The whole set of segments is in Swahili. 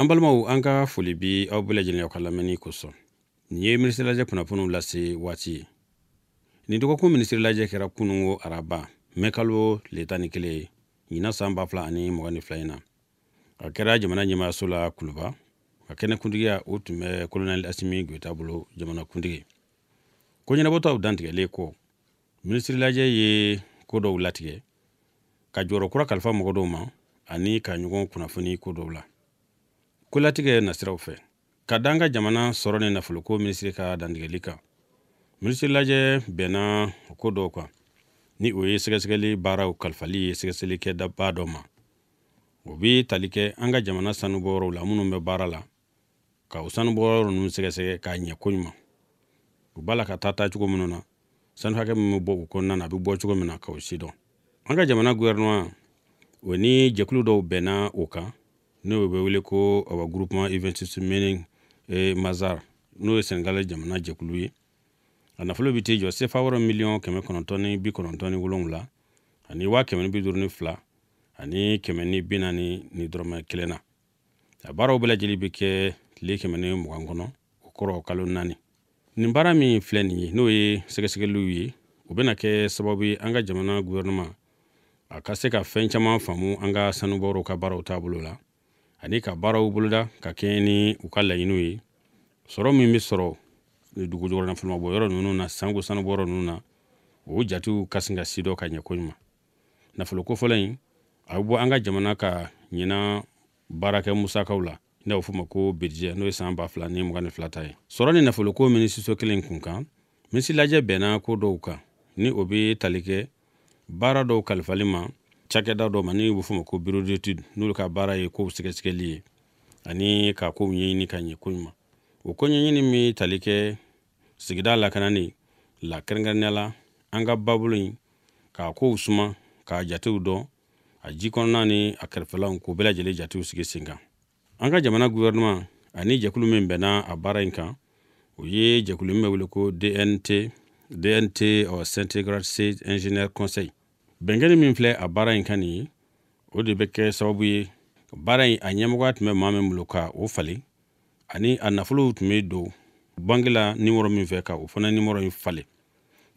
an balimaw an ka foli bi aw bɛɛ aw ka lamɛnni kosɔn nin ye minisiri lajɛ kunnafoniw lase waati ye nin dɔgɔkun minisiri lajɛ kɛra kunungo araba mɛkalo tile tan ni kelen ɲinan san ba fila ani mugan ni fila in na a kɛra jamana ɲɛmayaso la kuluba a kɛnɛkuntigiya o tun bɛ kolonɛli asimi goyita bolo jamana kuntigi ko ɲɛnabɔtaw dantigɛlen kɔ minisiri lajɛ ye ko dɔw latigɛ ka jɔyɔrɔ kura kalifa mɔgɔ dɔw ma ani ka ɲɔgɔn kunnafoni ko dɔw la kolatigɛ nasiraw fɛ ka dan ka jamana sɔrɔ ni nafoloko minisiri ka dantigɛli kan minisiri lajɛ bɛnna ko dɔw kan ni o ye sɛgɛsɛgɛli baaraw kalifali ye sɛgɛsɛgɛlikɛdaba dɔ ma o bɛ tali kɛ an ka jamana sanubɔyɔrɔw la minnu bɛ baara la ka o sanubɔyɔrɔ ninnu sɛgɛsɛgɛ k'a ɲɛ koɲuman u b'a la ka taa taa cogo minnu na sanu hakɛ min bɛ bɔ kɔnɔna na a bɛ bɔ cogo min na ka sidɔn an ka jamana guwɛrinuman o ni jɛkulu dɔw bɛnna o kan n'o bɛ wele ko awa groupement events meaning eh, mazar n'o ye sɛnɛgali jamana jɛkulu ye a nafolo bɛ t'i jɔ sefa wɔɔrɔ miliyɔn kɛmɛ kɔnɔntɔn ni bi kɔnɔntɔn ni wolonwula ani waa kɛmɛ ni bi duuru ni fila ani kɛmɛ ni bi naani ni dɔrɔmɛ kelen na a baaraw bɛɛ lajɛlen bɛ kɛ tile kɛmɛ ni mugan kɔnɔ o kɔrɔ kalo naani nin baara min filɛ nin ye n'o ye sɛgɛsɛgɛliw ye o bɛna kɛ sababu ye an ka jamana guwɛrɛneman a ka se ka fɛn caman faamu an ka sanubɔraw ka baaraw taabolo la ani ka baaraw boloda ka kɛɲɛ ni u ka laɲiniw ye sɔrɔ min bɛ sɔrɔ dugu jukɔrɔla fana bɔ yɔrɔ ninnu na sanko sanubɔ yɔrɔ ninnu na o jatew ka sin ka sidɔn ka ɲɛ ko ɲuman nafolo ko fɔlɔ a bɛ bɔ an ka jamana ka ɲinan baarakɛ musakaw la n'a bɛ f'o ma ko budget n'o ye san ba fila ni mugan ni fila ta ye sɔrɔ ni nafolo ko minisiriso kelen kun kan bɛnna ko dɔw kan ni o bɛ tali kɛ baara dɔw kalifali ma cakɛda dɔ ma ni bɛ fɔ ma ko birodetid n'olu ka baara ye kow sɛgɛsɛgɛli ye ani ka kow ɲɛɲini ka ɲɛ koɲuman o ko ɲɛɲini min tali kɛ sigida lakanani la kɛrɛnkɛrɛnnenya an ka babolo in k'a kow suma k'a jatew dɔn a ji kɔnɔna ni a kɛrɛfɛlaw k'u bɛɛ lajɛlen jatew sigi sen kan an ka jamana guwɛrɛneman ani jɛkulu min bɛnna a baara in kan o ye jɛkulu min bɛ wele ko dnt dnt or centrigrat state engineer conseil Bɛnkɛ min filɛ a baara in ka nin ye o de bɛ kɛ sababu ye baara yi a ɲɛmɔgɔya tun bɛ maa min bolo ka o falen ani a nafolow tun be don la nimɔrɔ min fɛ ka o fana nimɔrɔ in fale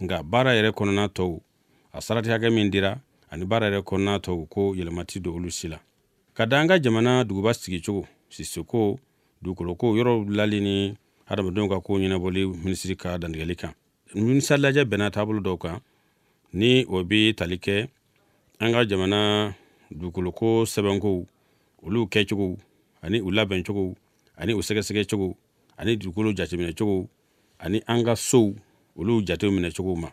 nka baara yɛrɛ kɔnɔna tɔw a sarati hakɛ min dira ani baara yɛrɛ kɔnɔna tɔw ko yɛlɛmati don olu si la ka da an ka jamana duguba sigicogo sisoko dugukoloko yɔrɔ lali ni adamadenw ka ko ɲɛnabɔli minisiri ka dantigɛli kan minisa lajɛ bɛnna taabolo dɔw kan ni o bɛ tali kɛ an ka jamana dugukoloko sɛbɛnkow olu kɛcogow ani u labɛncogow ani u sɛgɛsɛgɛcogo ani dugukolo jateminɛcogo ani an ka sow olu jateminɛcogo ma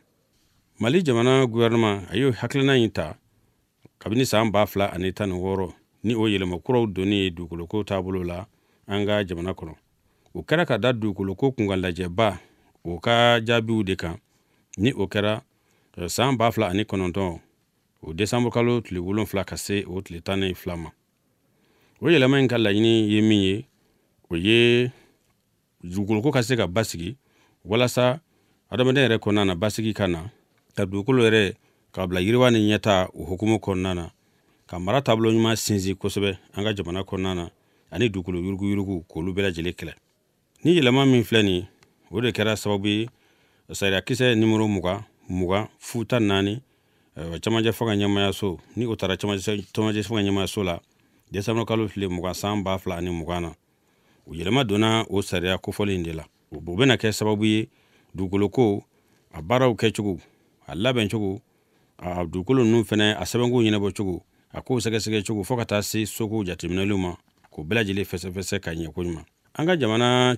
mali jamana guwɛrɛnɛma a y'o hakilina in ta kabini saan ba fila ani tan ni wɔɔrɔ ni o yɛlɛmakuraw donni ye dugukoloko taabolo la an ka jamana kɔnɔ o kɛra ka da dugukoloko kunkan lajɛba o ka jaabiw de kan ni o kɛra san ba fila ani kɔnɔntɔn o desanburu kalo tile wolonfila ka se o tile tan ni fila ma o yɛlɛma in ka laɲini ye min ye o ye dugukoloko ka se ka basigi walasa adamaden yɛrɛ kɔnɔna na basigi ka na ka dugukolo yɛrɛ ka bila yiriwa ni ɲɛta o hukumu kɔnɔna na ka mara taabolo ɲuman sinsin kosɛbɛ an ka jamana kɔnɔna na ani dugukolo yuruguyurugu k'olu bɛɛ lajɛlen kɛlɛ ni yɛlɛma min filɛ nin o de kɛra sababu ye sariyakisɛ nimoro mugan mugan futa tan naani eh, camancɛ fanga ɲɛmayaso ni o taara camancɛ fanga ɲɛmayaso la desanburu kalo tile mugan san ba fila ani mugan na o yɛlɛma donna o sariya kofɔli in de la o bɛna kɛ sababu ye dugukoloko a baaraw kɛcogo a labɛn cogo a dugukolo ninnu fɛnɛ a sɛbɛnkow ɲɛnabɔ cogo a kow sɛgɛsɛgɛ cogo fɔɔ ka taa se sokow jatiminɛliw ma k'o bɛlajɛlen fɛsɛfɛsɛ ka ɲɛ koɲuman an ka jamana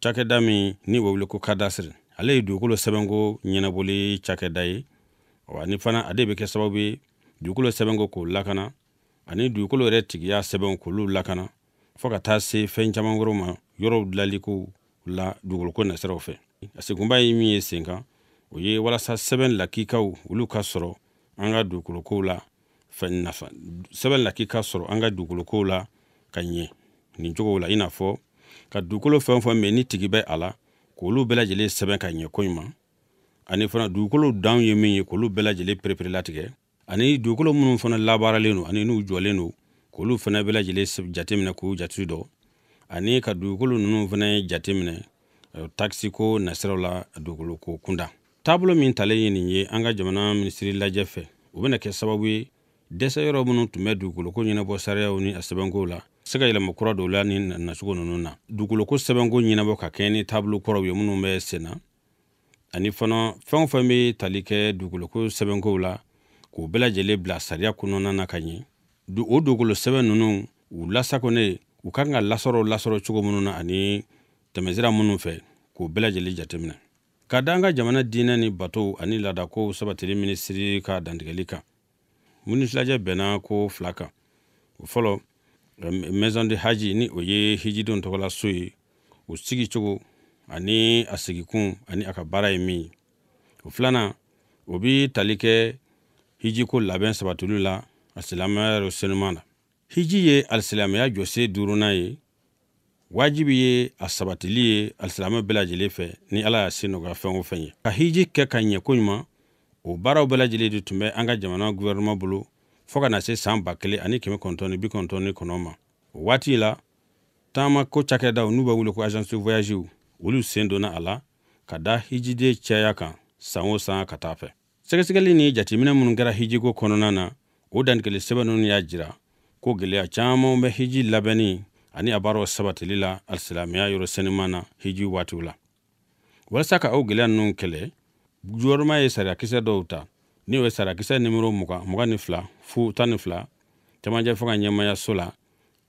cakɛda min ni o wele ko kadasiri ale ye dugukolo sɛbɛnko ɲɛnabɔli cakɛda ye ani fana ade be kɛ sababu ye dugukolo sɛbɛnko k'o lakana ani dugukolo yɛrɛ tigiya sɛbɛnw k'olu lakana fɔɔ ka taa se fɛn caaman wɛrɛw ma yɔrɔw dilalikow la dugukoloko nasiraw fɛ a sekunba ye min ye sen kan o ye walasa sɛbɛn lakikaw olu ka sɔrɔ an ka dugukolokow la nafa sɛbɛn lakika sɔrɔ an ka dugukolokow la ka ɲɛ nin cogo la i n'a fɔ ka dugukolo fɛn fɛn mɛn ni tigi bɛ a la k'olu bɛɛ sɛbɛn ka ɲɛ koɲuman ani fana dugukolo danw ye min ye k'olu bɛɛ lajɛlen pereperelatigɛ ani dugukolo minnu fana labaaralen don ani n'u jɔlen don k'olu fana bɛlajɛlen jate minɛ k'u jate dɔ ani ka dugukolo ninnu fana jate minɛ takisi ko nasiraw la dugukolo ko kunda taabolo min talen ye nin ye an ka jamana minisiri lajɛ fɛ u bena kɛ sababu ye dɛsɛ yɔrɔ minnu tun bɛ dugukoloko ɲɛnabɔ sariyaw ni a sɛbɛnkow la se ka yɛlɛma kura dɔw la ni nacogo ninnu na dugukoloko sɛbɛnko ɲɛnabɔ ka kɛɲɛ ni taabolo kɔrɔw ye minnu bɛ senna na ani fana fɛn o fɛn bɛ tali kɛ dugukoloko sɛbɛnkow la k'u bɛɛ bila sariya kɔnɔna na ka ɲɛ o dugukolo sɛbɛn nunu u lasakonen u kan ka lasɔrɔ lasɔrɔ cogo minnu na ani tɛmɛsira minnu fɛ k'u bɛɛ lajɛlen jateminɛ ka da an ka jamana diinɛ ni bato ani laadakow sabatili minisiri ka dantigɛli kan minisirilajɛ bɛnna ko fila kan o fɔlɔ maison de haji ni o ye hijidenw tɔgɔla so ye o sigi cogo ani a sigikun ani a ka baara ye min ye o filana o bi tali kɛ ko labɛn sabatulu la alisilamɛya yɛrɛ senuman na hiji ye alisilamaya jɔse duurunan ye wajibi ye a sabatili ye alisilama bɛɛ fɛ ni ala y'a se nɔgɔya fɛn o fɛn ye ka hiji kɛ ka ɲɛ koɲuman o baaraw bɛɛ lajɛlen de tun bɛ an ka jamana guwɛrɛnɛman bolo fɔɔ ka na se saan ba kelen ani kɛmɛ kɔnɔtɔni ni bi kɔnɔntɔn ni ma o waati la taama ko cakɛdaw n'u b'a wele ko agence voyagew olu seen donna a la ka da hijiden caya kan san o san ka taa fɛ sɛgɛsɛgɛli ni jatiminɛ minnu kɛra hijiko kɔnɔna na o dantigɛli sɛbɛ ninnu y'a jira ko gɛlɛya caaman bɛ hiji labɛnni ani a baaraw sabatili la alisilamiya yɔrɔ sɛnɛman na hiji waatiw la walasa ka o gɛlɛya ninnu kɛlɛ jɔyɔrɔma ye sariyakisɛ dɔw ta n'i y'o ye sarakisɛ nimoro mugan mugan ni fila fu tan ni fila camancɛ fo ɲɛmayaso la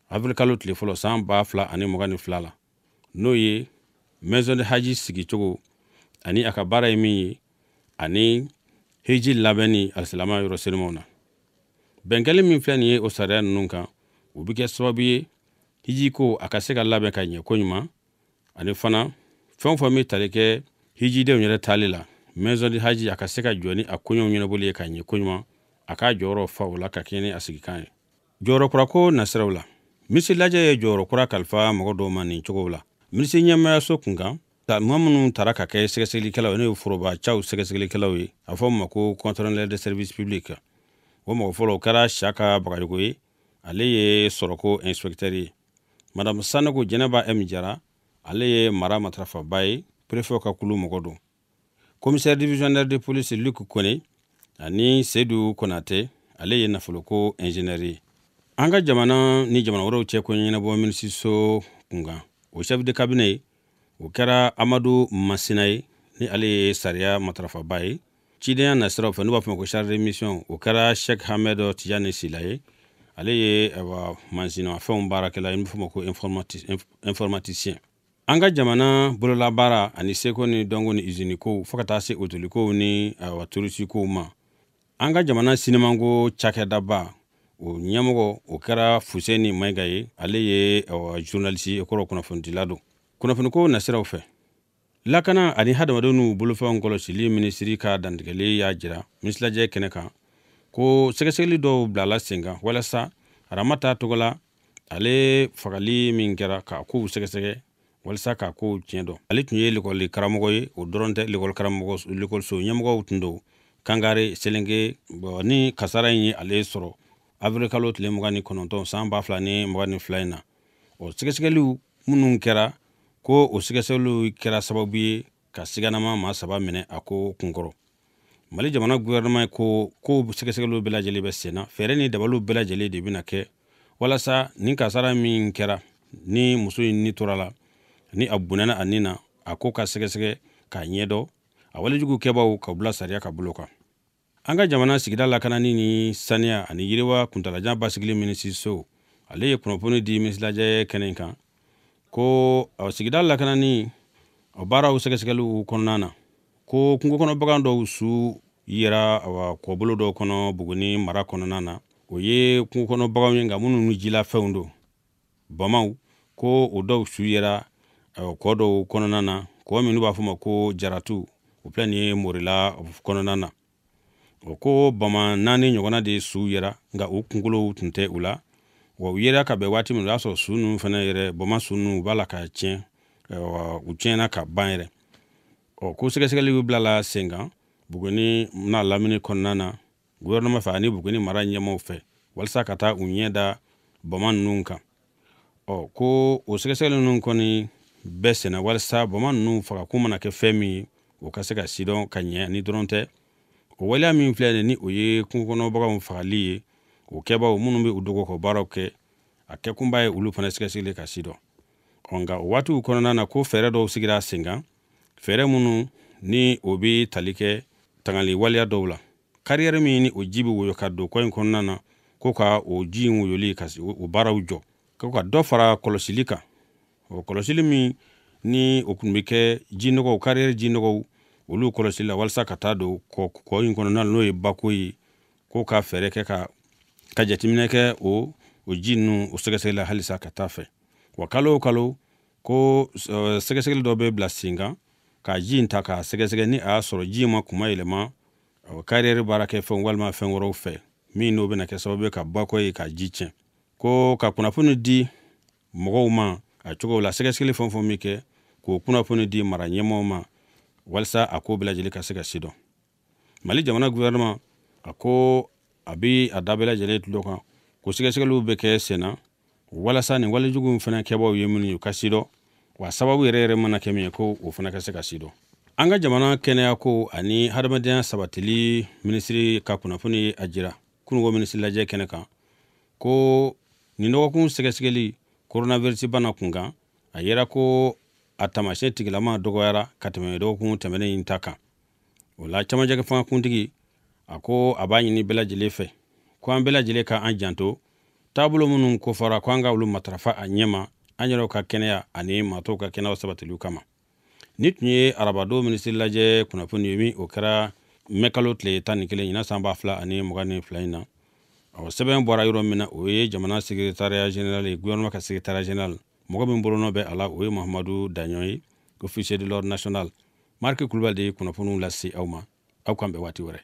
afirikalo tile fɔlɔ san ba fila ani mugan ni fila la n'o ye maison de haji sigicogo ani a ka baara ye min ye ani hiji labɛnni alisilama yɔrɔ na bɛnkɛli min filɛ nin ye o sariya ninnu kan o bɛ kɛ sababu ye ko a ka se ka labɛn ka ɲɛ koɲuman ani fana fɛn o fɛn bɛ tali kɛ hijidenw yɛrɛ tali la mezɔli haji a ka se ka jɔ ni a koɲɔw ɲɛnabɔli ye ka ɲɛ koɲuman a k'a jɔyɔrɔ fa o la ka kɛɲɛ ni a sigikan ye jɔyɔrɔkurako nasiraw la minisi lajɛ ye jɔyɔrɔkura kalifa mɔgɔ dɔw ma nin cogow la minisi ɲɛmayaso kun kan mɔgɔ minnu taara ka kɛ sɛgɛsɛgɛlikɛlaw n'o ye forobacaw sɛgɛsɛgɛlikɛlaw ye a fɔ ma ko controleur de service public o mɔgɔ fɔlɔ o kɛra saka bagajugu ye ale ye sɔrɔko inspecteur ye madam saneko jɛnɛba m jara ale ye mara matarafaba ye prefet ka kulu mɔgɔ don commissaire divisionnaire de police luk kone ani sedu konate ale ye nafoloko ye an ka jamana ni jamana wɛrɛw cɛ ko ɲɛnabɔ minisiso kunkan o chef de kabine o kɛra amadu masina ye ni ale ye sariya matarafaba ye cidenya nasiraw fɛ n'u b'a fɔ ko charge de mission o kɛra shek hamed tijani sila ye ale ye awa masinafɛnw baarakɛla ye n bɛ fɔ ma ko informaticien an ka jamana bololabaara ani seko ni dɔnko ni izinikow fɔɔ ka taa se otolikow ni awa turisikow ma an ka jamana sinimanko cakɛdaba o ɲɛmɔgɔ o kɛra fuseni mayiga ye ale ye awa jurnalisi kɔrɔ kunnafonidila don kunnafoniko nasiraw fɛ lakana ani hadamadenw n'u bolofɛnw kɔlɔsili minisiri ka dantigɛli y'a jira misilajɛ kɛnɛ kan ko sɛgɛsɛgɛli dɔw bilala sen kan walasa aramata togola ale fagali min kɛra k'a kow sɛgɛsɛgɛ walisa k'a kow tiɲɛ dɔn ale tun ye lekɔli karamɔgɔ ye o dɔrɔn tɛ lekɔli karamɔgɔ lekɔliso ɲɛmɔgɔw tun don kangare selenge ni kasara ye ale sɔrɔ avril tile mugan ni kɔnɔntɔn san ba fila ni mugan ni fila in na o sɛgɛsɛgɛliw minnu kɛra ko o sɛgɛsɛgɛliw kɛra sababu ye ka siganama ma saba minɛ a ko kunkɔrɔ mali jamana guwɛrɛnɛma ko kow sɛgɛsɛgɛliw bɛɛ bɛ senna fɛɛrɛ ni dabaliw bɛɛ de bena kɛ walasa nin kasara min kɛra ni muso ni tora ni a bonɲana a nin na a ko ka sɛgɛsɛgɛ k'a ɲɛdɔ a walejugu kɛbaw ka bila sariya ka bolo kan an ka jamana sigida lakanani ni saniya ani yiriwa kuntalajan basigili minisiriso ale ye kunnafoni di misilajɛ kɛnɛ kan ko sigida lakanani o baaraw sɛgɛsɛgɛliw kɔnɔna na ko kungo kɔnɔbagan dɔw su yira awa kɔbolo dɔw kɔnɔ buguni mara kɔnɔna na o ye kungo kɔnɔbaganw ye nka minnu jilafɛnw do bamaw ko o dɔw su yera kɔɔ dɔw kɔnɔna na kɔɔ minnu b'a fɔ ma ko jaratu o filɛ nin morila kɔnɔna na o ko bama naani ɲɔgɔnna de su yera nka u kunkolow tun tɛ u la wa u yera ka bɛn waati min o y'a sɔrɔ su ninnu fana yɛrɛ bama su ninnu u b'a la ka tiɲɛ u tiɲɛna ka ban yɛrɛ ɔ ko sɛgɛsɛgɛliw bila la sen kan buguni n'a lamini kɔnɔna na guwɛrɛnɛma fɛ ani buguni mara ɲɛmaw fɛ walasa ka taa u ɲɛ da bama ninnu kan ɔ ko o sɛgɛsɛgɛli ninnu kɔni bɛɛ sɛnɛ walisa bama nunu kun mana kɛ fɛn min o ka se ka sidɔn ka ɲɛ ni dɔrɔn tɛ o waleya min filɛ ni o ye kungokɔnɔbaganw fagali ye o kɛbaw minnu be u dogo kɔ baaraw kɛ a kɛ kunba ye olu fana sɛgɛsɛgɛli ka sidɔn nka o waatiw kɔnɔna na ko fɛɛrɛ dɔw sigira a sen kan fɛɛrɛ minnu ni o be tali kɛ tangali waleya dɔw la kariyɛri min ni o ji be woyo ka don kɔ in kɔnɔna na ko ka o ji woyoli ka o baaraw jɔ ko ka dɔ fara kɔlɔsili kan o kɔlɔsili min ni o kun bɛ kɛ jinɔgɔw kariyɛri jinɔgɔw olu kɔlɔsili la walasa ka taa don kɔ kɔ in kɔnɔna n'o ye bako ye ko ka fɛɛrɛ kɛ ka ka jateminɛ kɛ o o ji ninnu o sɛgɛsɛgɛli la halisa ka taa fɛ wa kalo o kalo ko sɛgɛsɛgɛli dɔ bɛ bila sen kan ka ji in ta k'a sɛgɛsɛgɛ ni a y'a sɔrɔ ji ma kuma yɛlɛma kariyɛri baarakɛ fɛnw walima fɛn wɛrɛw fɛ min n'o bɛna kɛ sababu ye ka bakɔ ye ka ji tiɲɛ ko ka kunnafoni di mɔgɔw ma a cogo la sɛgɛsɛgɛli fɛn fɛn min kɛ k'o kunnafoni di mara ɲɛmɔgɔw ma walasa a ko bɛɛ lajɛlen ka se ka sidɔn mali jamana guvɛrɛnɛma a ko a bi a da bɛɛ tulo kan ko sɛgɛsɛgɛliw bɛ kɛ sen na walasa nin walejugu in fɛnɛ kɛbaw ye minnu ye u ka sidɔn wa sababu yɛrɛ yɛrɛ mana kɛ min ye ko o fana ka se ka sidɔn an ka jamana kɛnɛya ko ani hadamadenya sabatili minisiri ka kunnafoni a jira kunuko minisiri lajɛ kɛnɛ kan ko nin dɔgɔkun sɛgɛsɛgɛli coronavirus bana kunkan a yɛra ko a taamasiyɛn tigilama dɔgɔyara ka tɛmɛ dɔgɔkun tɛmɛnen in ta kan o la camancɛ fanga kuntigi a ko a b'a ɲini bɛɛ fɛ ko an bɛɛ lajɛlen ka an janto taabolo minnu kofɔra ko an ka olu matarafa a ɲɛma an yɛrɛw ka kɛnɛya ani matɔw ka kɛnɛyaw sabatiliw kama ni tun ye arabadon minisiri lajɛ kunnafoni ye min o kɛra mɛkalo tile tan ni kelen ɲina san b'a fila ani mugan ni fila in na o sɛbɛn bɔra yɔrɔ min na o ye jamana sekretariya general ye guvɛrɛnɛma ka sekretariya general mɔgɔ min bolonɔ bɛ a la o ye mahamadu daɲɔ ye officier de l'ordre national mark kulubali de ye kunnafoniw lase aw ma aw kan bɛ waati wɛrɛ